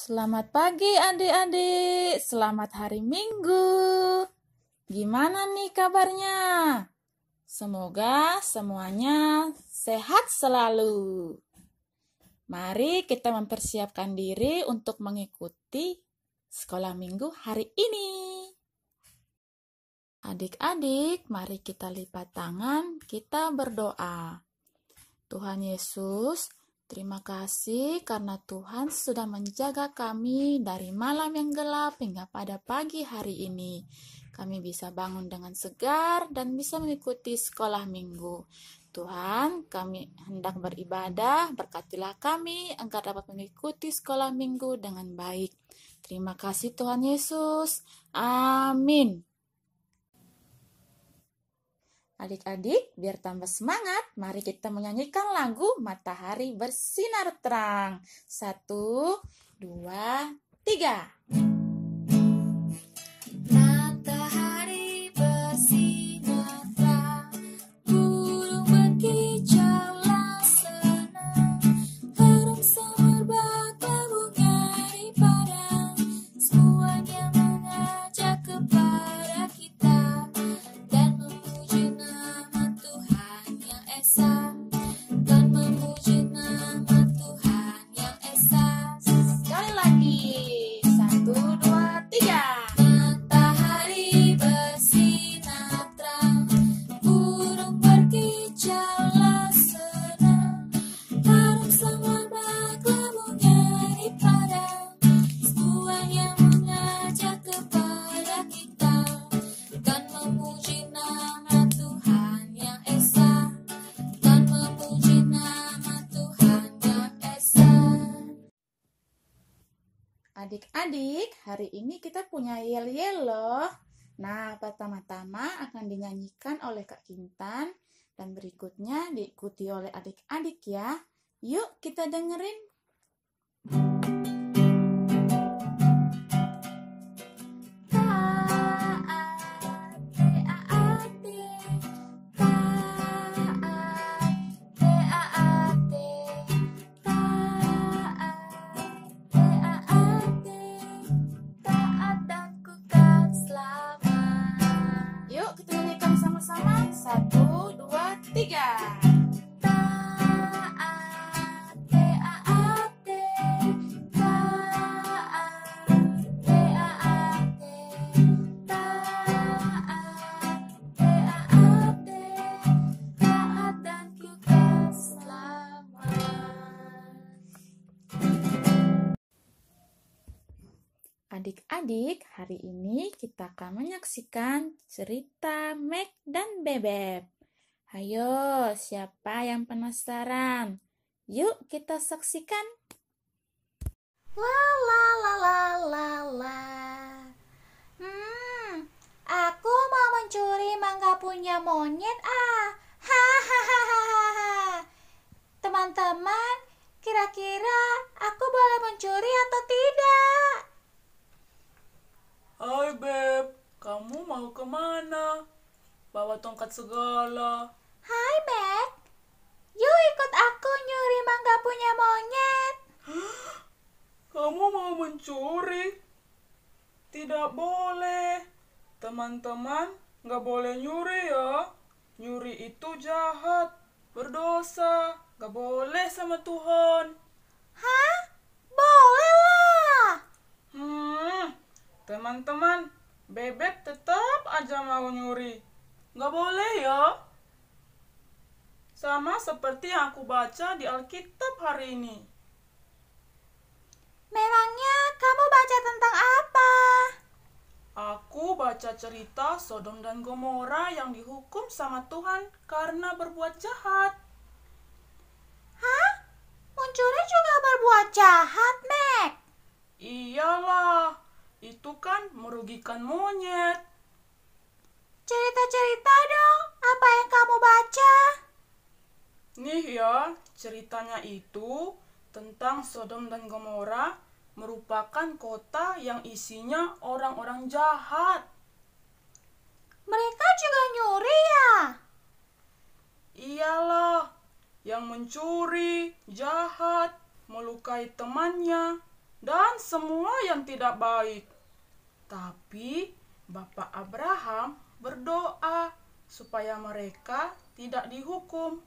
Selamat pagi adik-adik, selamat hari Minggu. Gimana nih kabarnya? Semoga semuanya sehat selalu. Mari kita mempersiapkan diri untuk mengikuti sekolah minggu hari ini. Adik-adik, mari kita lipat tangan, kita berdoa. Tuhan Yesus, Terima kasih karena Tuhan sudah menjaga kami dari malam yang gelap hingga pada pagi hari ini. Kami bisa bangun dengan segar dan bisa mengikuti sekolah minggu. Tuhan, kami hendak beribadah, berkatilah kami, engkau dapat mengikuti sekolah minggu dengan baik. Terima kasih Tuhan Yesus. Amin. Adik-adik, biar tambah semangat, mari kita menyanyikan lagu Matahari Bersinar Terang. Satu, dua, tiga. Tiga. adik-adik, hari ini kita punya yel-yel loh. Nah, pertama-tama akan dinyanyikan oleh Kak Kintan dan berikutnya diikuti oleh adik-adik ya. Yuk kita dengerin adik-adik, hari ini kita akan menyaksikan cerita Mac dan Bebek. Ayo, siapa yang penasaran? Yuk kita saksikan. La la la la la la. Hmm, aku mau mencuri mangga punya monyet ah. hahaha. dekat segala. Hai, Mac. Yuk ikut aku nyuri mangga punya monyet. Kamu mau mencuri? Tidak boleh. Teman-teman, nggak boleh nyuri ya. Nyuri itu jahat, berdosa, nggak boleh sama Tuhan. Hah? Boleh lah. Hmm, teman-teman, bebek tetap aja mau nyuri. Gak boleh ya. Sama seperti yang aku baca di Alkitab hari ini. Memangnya kamu baca tentang apa? Aku baca cerita Sodom dan Gomora yang dihukum sama Tuhan karena berbuat jahat. Hah? Munculnya juga berbuat jahat, Meg? Iyalah, itu kan merugikan monyet. Cerita-cerita dong, apa yang kamu baca? Nih ya, ceritanya itu tentang Sodom dan Gomora merupakan kota yang isinya orang-orang jahat. Mereka juga nyuri ya? Iyalah, yang mencuri, jahat, melukai temannya, dan semua yang tidak baik. Tapi Bapak Abraham berdoa supaya mereka tidak dihukum.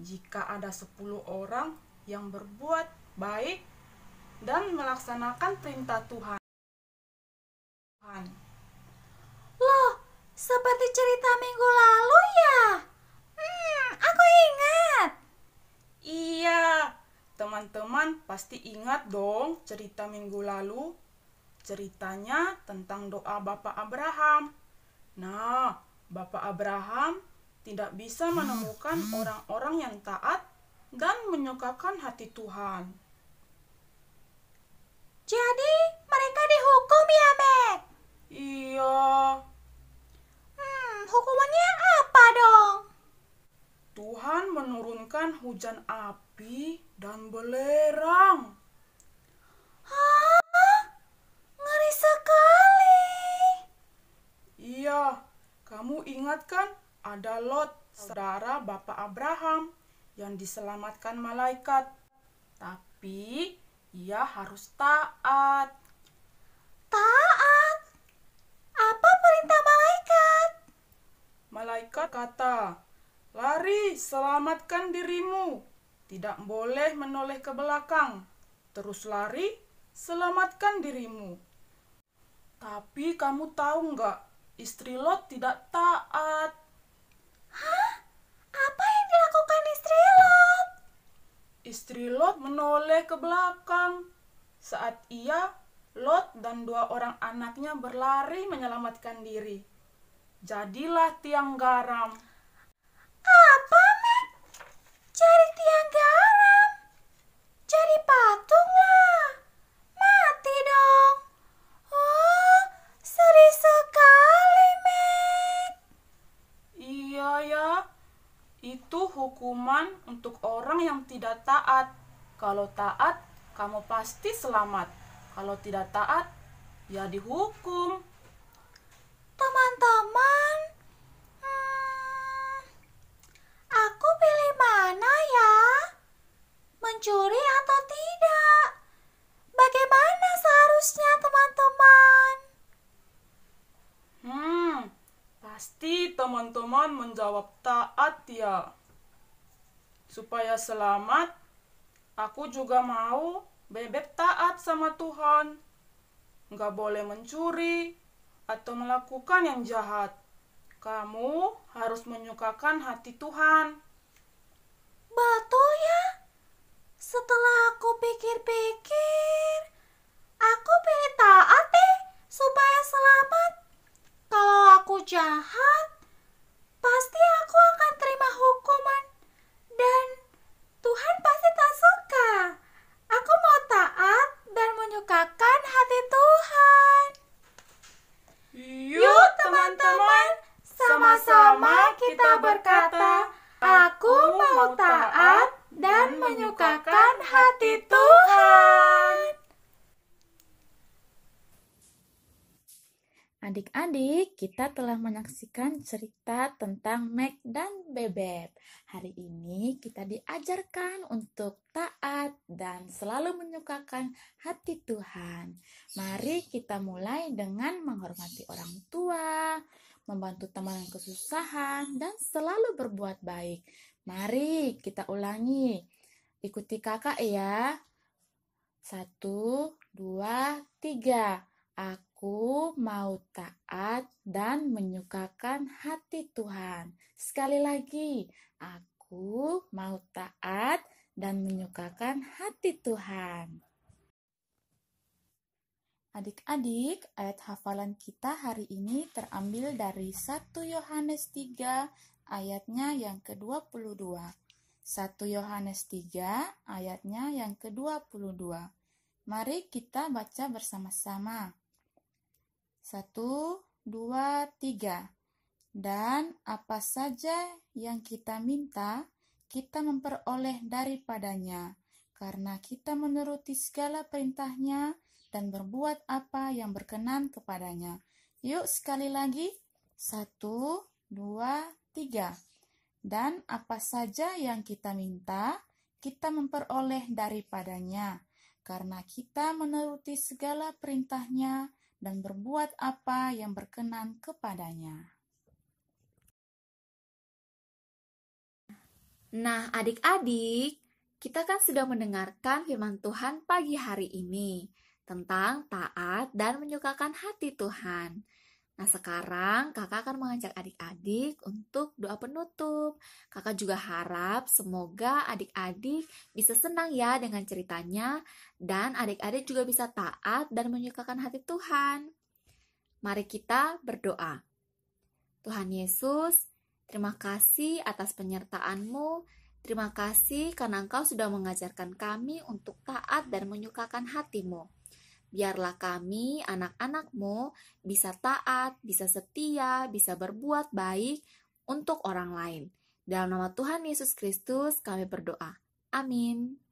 Jika ada sepuluh orang yang berbuat baik dan melaksanakan perintah Tuhan. Loh, seperti cerita minggu lalu ya? Hmm, aku ingat. Iya, teman-teman pasti ingat dong cerita minggu lalu. Ceritanya tentang doa Bapak Abraham Nah, Bapak Abraham tidak bisa menemukan orang-orang yang taat dan menyukakan hati Tuhan. Jadi, mereka dihukum ya, Meg? Iya. Hmm, hukumannya apa dong? Tuhan menurunkan hujan api dan belerang. diselamatkan ada Lot, saudara Bapak Abraham, yang diselamatkan malaikat. Tapi ia harus taat. Taat? Apa perintah malaikat? Malaikat kata, Lari, selamatkan dirimu. Tidak boleh menoleh ke belakang. Terus lari, selamatkan dirimu. Tapi kamu tahu nggak, Istri Lot tidak taat. Hah? Apa yang dilakukan istri Lot? Istri Lot menoleh ke belakang. Saat ia, Lot dan dua orang anaknya berlari menyelamatkan diri. Jadilah tiang garam. yang tidak taat. Kalau taat, kamu pasti selamat. Kalau tidak taat, ya dihukum. Teman-teman, hmm, aku pilih mana ya? Mencuri atau tidak? Bagaimana seharusnya teman-teman? Hmm, pasti teman-teman menjawab taat ya supaya selamat, aku juga mau bebek taat sama Tuhan. Nggak boleh mencuri atau melakukan yang jahat. Kamu harus menyukakan hati Tuhan. Betul ya? Setelah aku pikir-pikir, aku pilih taat deh supaya selamat. Kalau aku jahat, pasti aku akan terima hukuman dan Tuhan pasti tak suka. Adik-adik, kita telah menyaksikan cerita tentang Mac dan Bebek. Hari ini kita diajarkan untuk taat dan selalu menyukakan hati Tuhan. Mari kita mulai dengan menghormati orang tua, membantu teman yang kesusahan, dan selalu berbuat baik. Mari kita ulangi. Ikuti kakak ya. Satu, dua, tiga. Aku mau taat dan menyukakan hati Tuhan. Sekali lagi, aku mau taat dan menyukakan hati Tuhan. Adik-adik, ayat hafalan kita hari ini terambil dari 1 Yohanes 3 ayatnya yang ke-22. 1 Yohanes 3 ayatnya yang ke-22. Mari kita baca bersama-sama. Satu, dua, tiga. Dan apa saja yang kita minta, kita memperoleh daripadanya, karena kita menuruti segala perintahnya dan berbuat apa yang berkenan kepadanya. Yuk sekali lagi, satu, dua, tiga. Dan apa saja yang kita minta, kita memperoleh daripadanya, karena kita menuruti segala perintahnya dan berbuat apa yang berkenan kepadanya. Nah, adik-adik, kita kan sudah mendengarkan firman Tuhan pagi hari ini tentang taat dan menyukakan hati Tuhan. Nah, sekarang kakak akan mengajak adik-adik untuk doa penutup. Kakak juga harap semoga adik-adik bisa senang ya dengan ceritanya dan adik-adik juga bisa taat dan menyukakan hati Tuhan. Mari kita berdoa. Tuhan Yesus, terima kasih atas penyertaanmu. Terima kasih karena Engkau sudah mengajarkan kami untuk taat dan menyukakan hatimu. Biarlah kami, anak-anakmu, bisa taat, bisa setia, bisa berbuat baik untuk orang lain. Dalam nama Tuhan Yesus Kristus, kami berdoa. Amin.